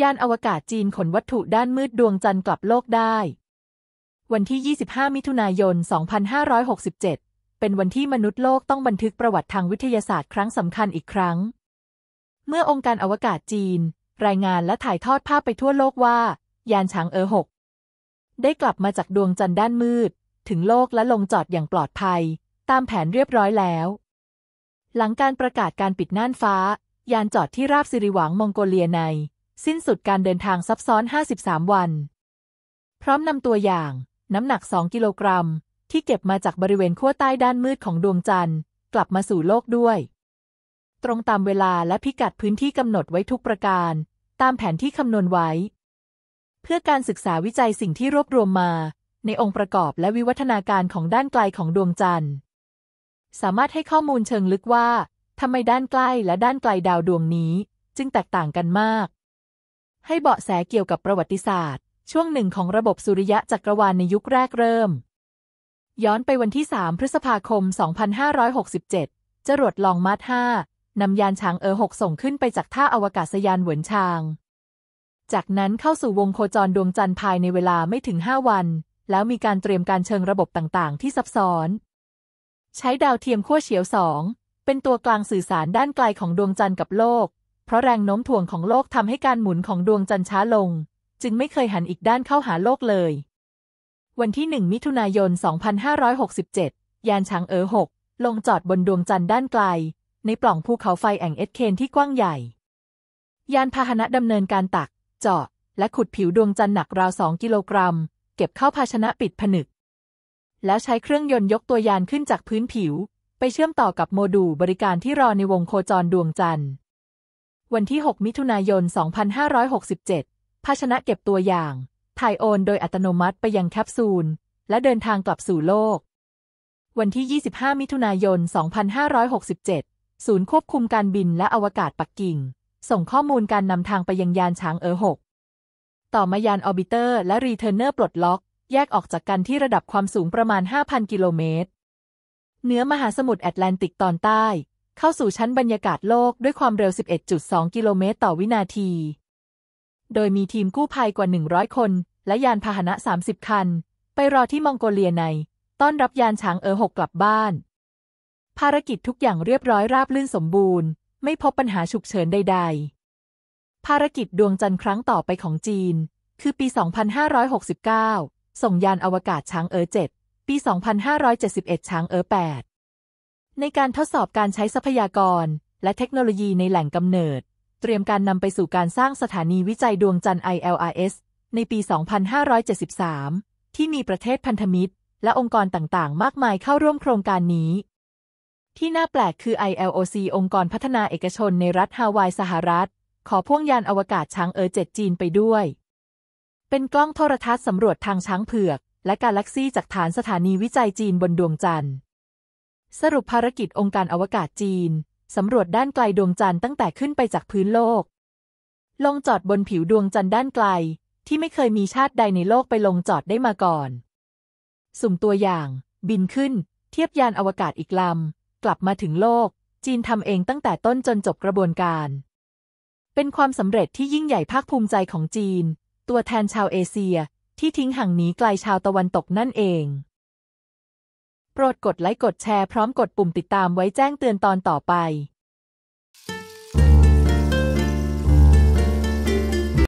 ยานอวกาศจีนขนวัตถุด้านมืดดวงจันทร์กลับโลกได้ วันที่ 25 มิถุนายน 2567 เป็นวันที่มนุษย์โลกต้องบันทึกประวัติทางวิทยาศาสตร์ครั้งสำคัญอีกครั้ง เมื่อองค์การอวกาศจีนรายงานและถ่ายทอดภาพไปทั่วโลกว่า ยานฉางเออหกได้กลับมาจากดวงจันทร์ด้านมืด ถึงโลกและลงจอดอย่างปลอดภัย ตามแผนเรียบร้อยแล้ว หลังการประกาศการปิดน่านฟ้า ยานจอดที่ราบสิริหวังมองโกเลียในสิ้นสุดการเดินทางซับซ้อน 53 วัน พร้อมนำตัวอย่าง น้ำหนัก 2 กิโลกรัมที่เก็บมาจากบริเวณขั้วใต้ด้านมืดของดวงจันทร์ กลับมาสู่โลกด้วย ตรงตามเวลาและพิกัดพื้นที่กำหนดไว้ทุกประการ ตามแผนที่คำนวณไว้ เพื่อการศึกษาวิจัยสิ่งที่รวบรวมมา ในองค์ประกอบและวิวัฒนาการของด้านไกลของดวงจันทร์ สามารถให้ข้อมูลเชิงลึกว่าทำไมด้านใกล้และด้านไกลดาวดวงนี้ จึงแตกต่างกันมากให้เบาะแสเกี่ยวกับประวัติศาสตร์ ช่วงหนึ่งของระบบสุริยะจักรวาลในยุคแรกเริ่ม ย้อนไปวันที่ 3 พฤษภาคม 2567 จรวดลองมาร์ท5 นำยานช้างเออ6 ส่งขึ้นไปจากท่าอาวกาศยานหวนชาง จากนั้นเข้าสู่วงโคจรดวงจันทร์ภายในเวลาไม่ถึง 5 วัน แล้วมีการเตรียมการเชิงระบบต่าง ๆ ที่ซับซ้อน ใช้ดาวเทียมขั้วเฉียว 2 เป็นตัวกลางสื่อสารด้านไกลของดวงจันทร์กับโลกเพราะแรงโน้มถ่วงของโลกทำให้การหมุนของดวงจันทร์ช้าลง จึงไม่เคยหันอีกด้านเข้าหาโลกเลย วันที่หนึ่งมิถุนายน 2567 ยานช้างเอ๋อกลงจอดบนดวงจันทร์ด้านไกลในปล่องภูเขาไฟแอ่งเอสเคนที่กว้างใหญ่ ยานพาหนะดำเนินการตัก เจาะ และขุดผิวดวงจันทร์หนักราว 2 กิโลกรัม เก็บเข้าภาชนะปิดผนึก แล้วใช้เครื่องยนต์ยกตัวยานขึ้นจากพื้นผิวไปเชื่อมต่อกับโมดูลบริการที่รอในวงโคจรดวงจันทร์วันที่ 6 มิถุนายน 2567 ภาชนะเก็บตัวอย่างถ่ายโอนโดยอัตโนมัติไปยังแคปซูล และเดินทางกลับสู่โลก วันที่ 25 มิถุนายน 2567 ศูนย์ควบคุมการบินและอวกาศปักกิ่ง ส่งข้อมูลการนำทางไปยังยานช้างเออกต่อมายานออร์บิเตอร์และรีเทอร์เนอร์ปลดล็อก แยกออกจากกันที่ระดับความสูงประมาณ5,000กิโลเมตรเหนือมหาสมุทรแอตแลนติกตอนใต้เข้าสู่ชั้นบรรยากาศโลกด้วยความเร็ว 11.2 กิโลเมตร ต่อวินาที โดยมีทีมกู้ภัยกว่า 100 คน และยานพาหนะ 30 คัน ไปรอที่มองโกเลียในต้อนรับยานช้างเออหกกลับบ้าน ภารกิจทุกอย่างเรียบร้อยราบลื่นสมบูรณ์ไม่พบปัญหาฉุกเฉินใด ๆ ภารกิจดวงจันทร์ครั้งต่อไปของจีน คือปี 2569 ส่งยานอวกาศช้างเออ7ปี 2571ช้างเออ8ในการทดสอบการใช้ทรัพยากรและเทคโนโลยีในแหล่งกำเนิด เตรียมการนำไปสู่การสร้างสถานีวิจัยดวงจันทร์ ILRS ในปี 2573 ที่มีประเทศพันธมิตรและองค์กรต่างๆ มากมายเข้าร่วมโครงการนี้ ที่น่าแปลกคือ ILOC องค์กรพัฒนาเอกชนในรัฐฮาวายสหรัฐ ขอพ่วงยานอวกาศช้างเออเจ็ดจีนไปด้วย เป็นกล้องโทรทัศน์สำรวจทางช้างเผือก และกาแล็กซี่จากฐานสถานีวิจัยจีนบนดวงจันทร์สรุปภารกิจองค์การอวกาศจีน สำรวจด้านไกลดวงจันทร์ตั้งแต่ขึ้นไปจากพื้นโลก ลงจอดบนผิวดวงจันทร์ด้านไกล ที่ไม่เคยมีชาติใดในโลกไปลงจอดได้มาก่อน สุ่มตัวอย่าง บินขึ้นเทียบยานอวกาศอีกลำกลับมาถึงโลก จีนทำเองตั้งแต่ต้นจนจบกระบวนการ เป็นความสำเร็จที่ยิ่งใหญ่ภาคภูมิใจของจีน ตัวแทนชาวเอเชีย ที่ทิ้งห่างหนีไกลชาวตะวันตกนั่นเองโปรดกดไลค์กดแชร์พร้อมกดปุ่มติดตามไว้แจ้งเตือนตอนต่อไป